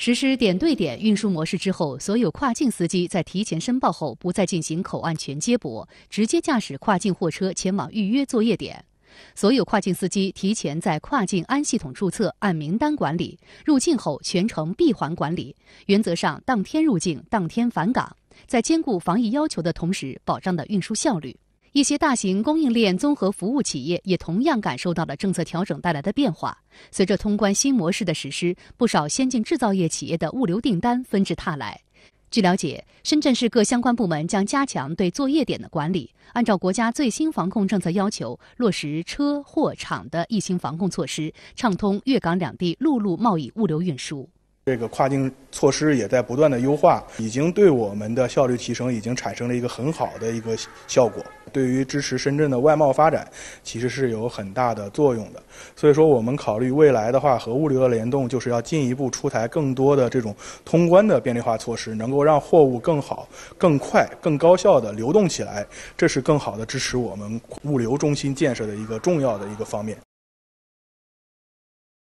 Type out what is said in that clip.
实施点对点运输模式之后，所有跨境司机在提前申报后，不再进行口岸全接驳，直接驾驶跨境货车前往预约作业点。所有跨境司机提前在跨境安系统注册，按名单管理，入境后全程闭环管理，原则上当天入境、当天返港，在兼顾防疫要求的同时，保障了运输效率。一些大型供应链综合服务企业也同样感受到了政策调整带来的变化。随着通关新模式的实施，不少先进制造业企业的物流订单纷至沓来。据了解，深圳市各相关部门将加强对作业点的管理，按照国家最新防控政策要求，落实车、货、场的疫情防控措施，畅通粤港两地陆路贸易物流运输。这个跨境措施也在不断的优化，已经对我们的效率提升已经产生了一个很好的一个效果。对于支持深圳的外贸发展，其实是有很大的作用的。所以说，我们考虑未来的话和物流的联动，就是要进一步出台更多的这种通关的便利化措施，能够让货物更好、更快、更高效的流动起来。这是更好的支持我们物流中心建设的一个重要的一个方面。